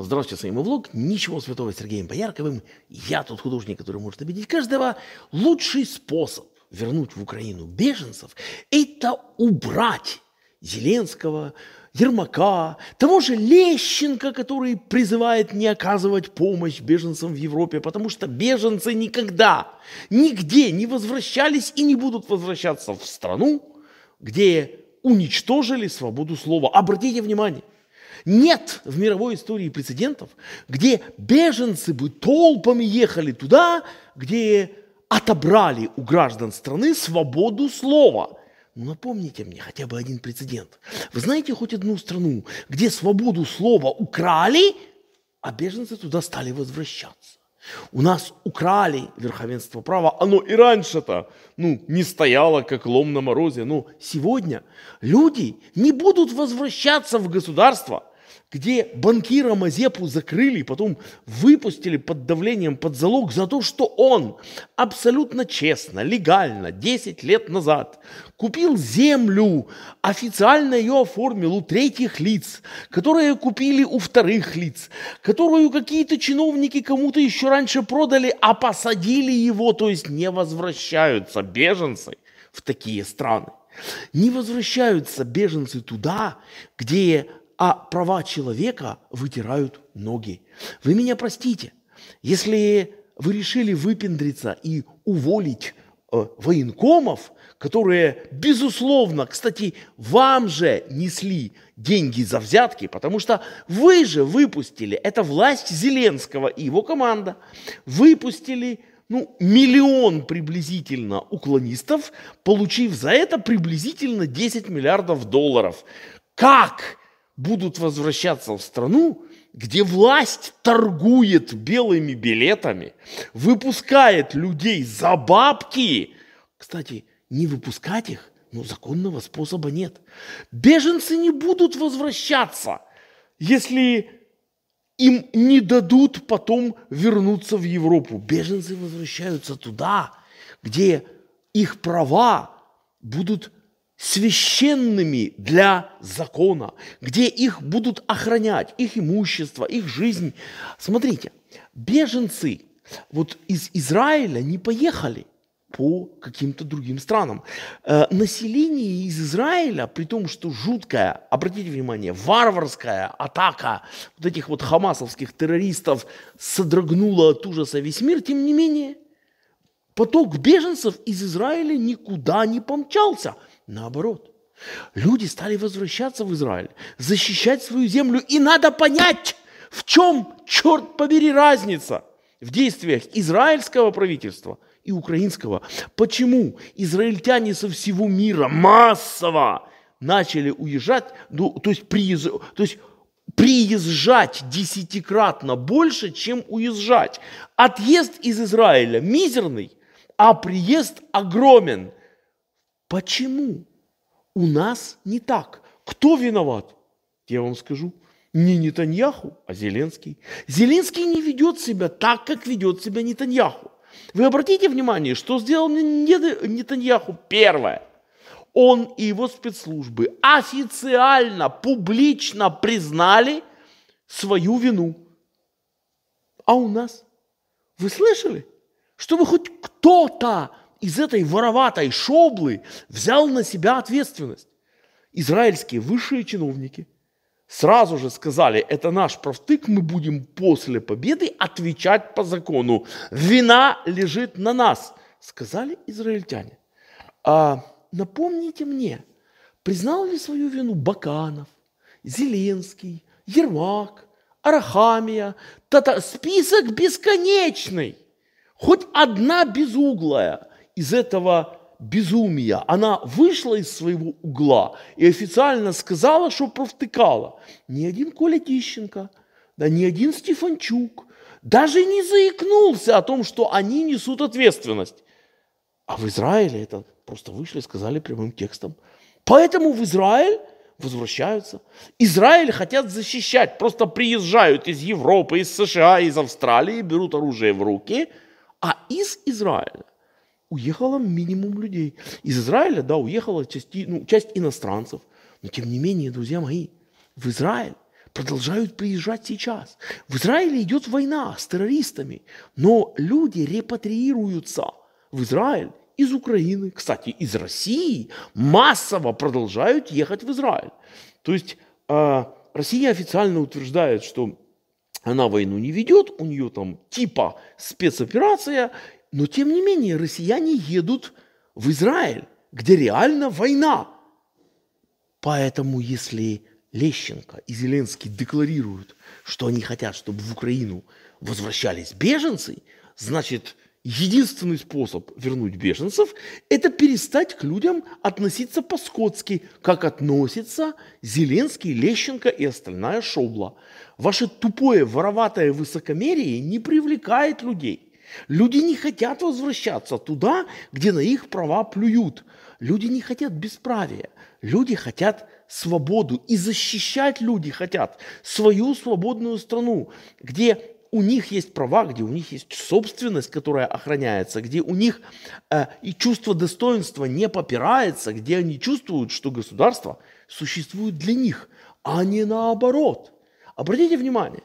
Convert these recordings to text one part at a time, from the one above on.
Здравствуйте, с вами влог. Ничего святого с Сергеем Боярковым. Я тот художник, который может обидеть каждого. Лучший способ вернуть в Украину беженцев – это убрать Зеленского, Ермака, того же Лещенко, который призывает не оказывать помощь беженцам в Европе, потому что беженцы никогда, нигде не возвращались и не будут возвращаться в страну, где уничтожили свободу слова. Обратите внимание – нет в мировой истории прецедентов, где беженцы бы толпами ехали туда, где отобрали у граждан страны свободу слова. Ну, напомните мне хотя бы один прецедент. Вы знаете хоть одну страну, где свободу слова украли, а беженцы туда стали возвращаться? У нас украли верховенство права. Оно и раньше-то ну, не стояло, как лом на морозе. Но сегодня люди не будут возвращаться в государство – где банкира Мазепу закрыли, потом выпустили под давлением под залог за то, что он абсолютно честно, легально 10 лет назад купил землю, официально ее оформил у третьих лиц, которые купили у вторых лиц, которую какие-то чиновники кому-то еще раньше продали, а посадили его, то есть не возвращаются беженцы в такие страны. Не возвращаются беженцы туда, где а права человека вытирают ноги. Вы меня простите, если вы решили выпендриться и уволить э, военкомов, которые, безусловно, кстати, вам же несли деньги за взятки, потому что вы же выпустили, это власть Зеленского и его команда, выпустили ну, миллион приблизительно уклонистов, получив за это приблизительно 10 миллиардов долларов. Как будут возвращаться в страну, где власть торгует белыми билетами, выпускает людей за бабки. Кстати, не выпускать их, но законного способа нет. Беженцы не будут возвращаться, если им не дадут потом вернуться в Европу. Беженцы возвращаются туда, где их права будут священными для закона, где их будут охранять, их имущество, их жизнь. Смотрите, беженцы вот из Израиля не поехали по каким-то другим странам. Э, население из Израиля, при том, что жуткая, обратите внимание, варварская атака вот этих вот хамасовских террористов содрогнула от ужаса весь мир, тем не менее – поток беженцев из Израиля никуда не помчался. Наоборот, люди стали возвращаться в Израиль, защищать свою землю. И надо понять, в чем, черт побери, разница в действиях израильского правительства и украинского. Почему израильтяне со всего мира массово начали уезжать, ну, то, есть приез, то есть приезжать десятикратно больше, чем уезжать. Отъезд из Израиля мизерный, а приезд огромен. Почему? У нас не так. Кто виноват? Я вам скажу. Не Нетаньяху, а Зеленский. Зеленский не ведет себя так, как ведет себя Нетаньяху. Вы обратите внимание, что сделал Нетаньяху первое. Он и его спецслужбы официально, публично признали свою вину. А у нас? Вы слышали? чтобы хоть кто-то из этой вороватой шоблы взял на себя ответственность. Израильские высшие чиновники сразу же сказали, это наш профтык, мы будем после победы отвечать по закону. Вина лежит на нас, сказали израильтяне. А, напомните мне, признал ли свою вину Баканов, Зеленский, Ермак, Арахамия, тата, список бесконечный – Хоть одна безуглая из этого безумия, она вышла из своего угла и официально сказала, что провтыкала. Ни один Коля Тищенко, да ни один Стефанчук даже не заикнулся о том, что они несут ответственность. А в Израиле это просто вышли и сказали прямым текстом. Поэтому в Израиль возвращаются. Израиль хотят защищать, просто приезжают из Европы, из США, из Австралии, берут оружие в руки – а из Израиля уехало минимум людей. Из Израиля, да, уехала часть, ну, часть иностранцев. Но тем не менее, друзья мои, в Израиль продолжают приезжать сейчас. В Израиле идет война с террористами, но люди репатриируются в Израиль из Украины, кстати, из России, массово продолжают ехать в Израиль. То есть э, Россия официально утверждает, что она войну не ведет, у нее там типа спецоперация, но тем не менее россияне едут в Израиль, где реально война. Поэтому если Лещенко и Зеленский декларируют, что они хотят, чтобы в Украину возвращались беженцы, значит – Единственный способ вернуть беженцев – это перестать к людям относиться по-скотски, как относятся Зеленский, Лещенко и остальная шобла. Ваше тупое, вороватое высокомерие не привлекает людей. Люди не хотят возвращаться туда, где на их права плюют. Люди не хотят бесправия. Люди хотят свободу. И защищать люди хотят свою свободную страну, где у них есть права, где у них есть собственность, которая охраняется, где у них э, и чувство достоинства не попирается, где они чувствуют, что государство существует для них, а не наоборот. Обратите внимание,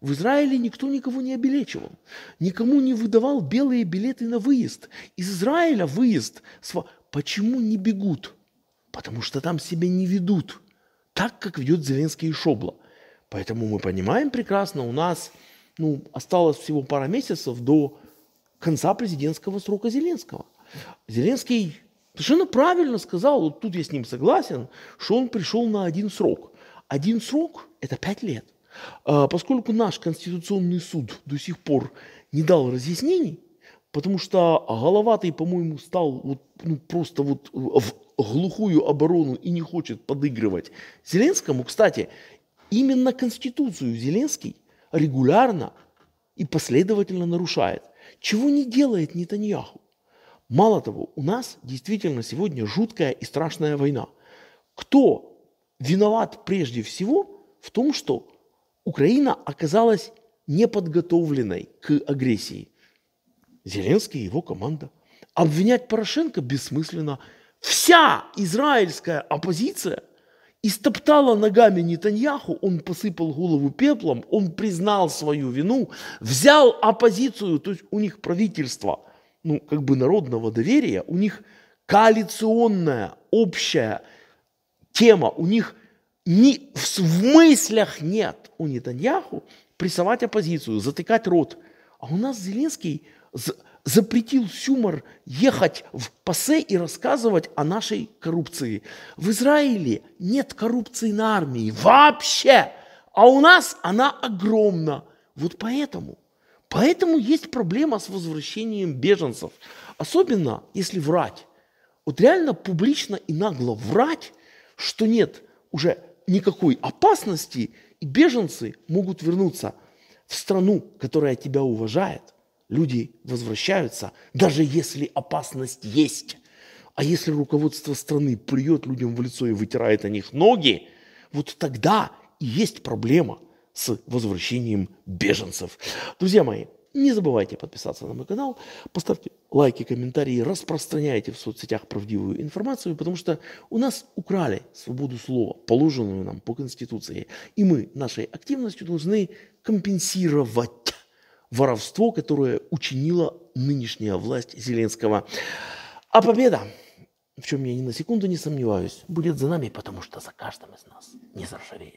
в Израиле никто никого не обелечивал, никому не выдавал белые билеты на выезд. Из Израиля выезд. Почему не бегут? Потому что там себя не ведут так, как ведет Зеленский и Шобла. Поэтому мы понимаем прекрасно, у нас ну, осталось всего пара месяцев до конца президентского срока Зеленского. Зеленский совершенно правильно сказал, вот тут я с ним согласен, что он пришел на один срок. Один срок – это пять лет. А, поскольку наш Конституционный суд до сих пор не дал разъяснений, потому что Головатый, по-моему, стал вот, ну, просто вот в глухую оборону и не хочет подыгрывать Зеленскому. Кстати, именно Конституцию Зеленский регулярно и последовательно нарушает, чего не делает Нетаньяху. Мало того, у нас действительно сегодня жуткая и страшная война. Кто виноват прежде всего в том, что Украина оказалась неподготовленной к агрессии? Зеленский и его команда. Обвинять Порошенко бессмысленно. Вся израильская оппозиция – и стоптала ногами Нетаньяху, он посыпал голову пеплом, он признал свою вину, взял оппозицию, то есть у них правительство, ну, как бы народного доверия, у них коалиционная, общая тема, у них ни, в мыслях нет у Нетаньяху прессовать оппозицию, затыкать рот. А у нас Зеленский запретил Сюмар ехать в ПАСЕ и рассказывать о нашей коррупции. В Израиле нет коррупции на армии вообще, а у нас она огромна. Вот поэтому. Поэтому есть проблема с возвращением беженцев. Особенно, если врать. Вот реально публично и нагло врать, что нет уже никакой опасности, и беженцы могут вернуться в страну, которая тебя уважает люди возвращаются, даже если опасность есть. А если руководство страны плюет людям в лицо и вытирает о них ноги, вот тогда и есть проблема с возвращением беженцев. Друзья мои, не забывайте подписаться на мой канал, поставьте лайки, комментарии, распространяйте в соцсетях правдивую информацию, потому что у нас украли свободу слова, положенную нам по Конституции, и мы нашей активностью должны компенсировать воровство, которое учинила нынешняя власть Зеленского. А победа, в чем я ни на секунду не сомневаюсь, будет за нами, потому что за каждым из нас не заржавеет.